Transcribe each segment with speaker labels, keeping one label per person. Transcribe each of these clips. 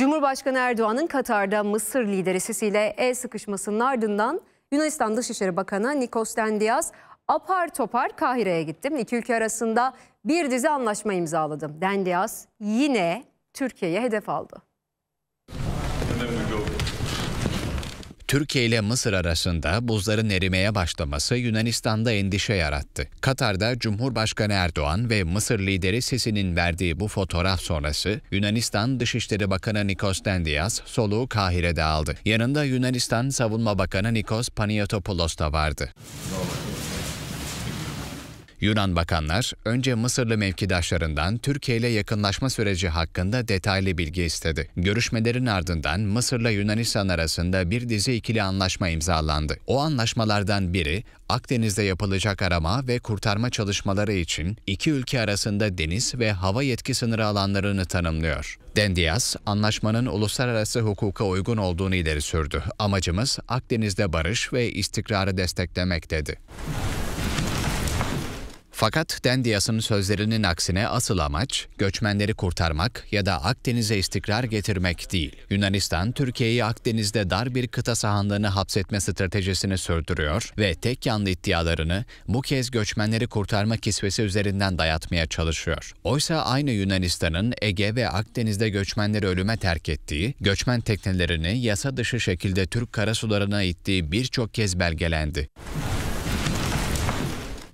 Speaker 1: Cumhurbaşkanı Erdoğan'ın Katar'da Mısır lideri Sisi'yle el sıkışmasının ardından Yunanistan Dışişleri Bakanı Nikos Dendias apar topar Kahire'ye gittim. İki ülke arasında bir dizi anlaşma imzaladım. Dendias yine Türkiye'ye hedef aldı. Türkiye ile Mısır arasında buzların erimeye başlaması Yunanistan'da endişe yarattı. Katar'da Cumhurbaşkanı Erdoğan ve Mısır lideri Sisi'nin verdiği bu fotoğraf sonrası Yunanistan Dışişleri Bakanı Nikos Dendias soluğu Kahire'de aldı. Yanında Yunanistan Savunma Bakanı Nikos Paniotopoulos da vardı. Yunan bakanlar önce Mısırlı mevkidaşlarından Türkiye ile yakınlaşma süreci hakkında detaylı bilgi istedi. Görüşmelerin ardından Mısır'la Yunanistan arasında bir dizi ikili anlaşma imzalandı. O anlaşmalardan biri Akdeniz'de yapılacak arama ve kurtarma çalışmaları için iki ülke arasında deniz ve hava yetki sınırı alanlarını tanımlıyor. Dendias, anlaşmanın uluslararası hukuka uygun olduğunu ileri sürdü. Amacımız Akdeniz'de barış ve istikrarı desteklemek dedi. Fakat Dendias'ın sözlerinin aksine asıl amaç göçmenleri kurtarmak ya da Akdeniz'e istikrar getirmek değil. Yunanistan, Türkiye'yi Akdeniz'de dar bir kıta sahanlığını hapsetme stratejisini sürdürüyor ve tek yanlı iddialarını bu kez göçmenleri kurtarma kisvesi üzerinden dayatmaya çalışıyor. Oysa aynı Yunanistan'ın Ege ve Akdeniz'de göçmenleri ölüme terk ettiği, göçmen teknelerini yasa dışı şekilde Türk karasularına ittiği birçok kez belgelendi.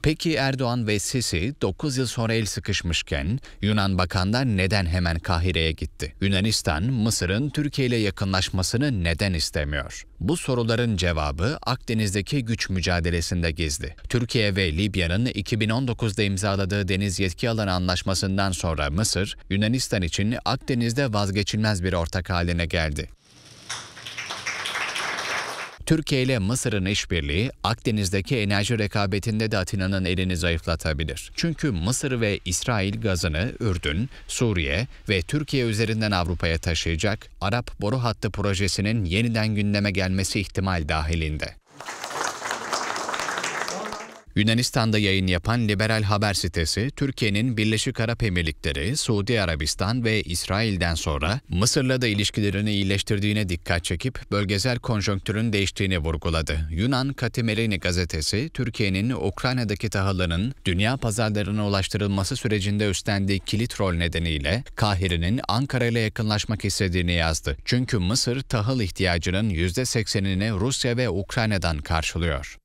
Speaker 1: Peki Erdoğan ve Sisi 9 yıl sonra el sıkışmışken Yunan bakanlar neden hemen Kahire'ye gitti? Yunanistan, Mısır'ın Türkiye ile yakınlaşmasını neden istemiyor? Bu soruların cevabı Akdeniz'deki güç mücadelesinde gizli. Türkiye ve Libya'nın 2019'da imzaladığı deniz yetki alanı anlaşmasından sonra Mısır, Yunanistan için Akdeniz'de vazgeçilmez bir ortak haline geldi. Türkiye ile Mısır'ın işbirliği Akdeniz'deki enerji rekabetinde de Atina'nın elini zayıflatabilir. Çünkü Mısır ve İsrail gazını Ürdün, Suriye ve Türkiye üzerinden Avrupa'ya taşıyacak Arap Boru Hattı projesinin yeniden gündeme gelmesi ihtimal dahilinde. Yunanistan'da yayın yapan liberal haber sitesi, Türkiye'nin Birleşik Arap Emirlikleri, Suudi Arabistan ve İsrail'den sonra Mısır'la da ilişkilerini iyileştirdiğine dikkat çekip bölgesel konjonktürün değiştiğini vurguladı. Yunan Katimerini gazetesi, Türkiye'nin Ukrayna'daki tahılının dünya pazarlarına ulaştırılması sürecinde üstlendiği kilit rol nedeniyle Kahire'nin Ankara ile yakınlaşmak istediğini yazdı. Çünkü Mısır tahıl ihtiyacının %80'ini Rusya ve Ukrayna'dan karşılıyor.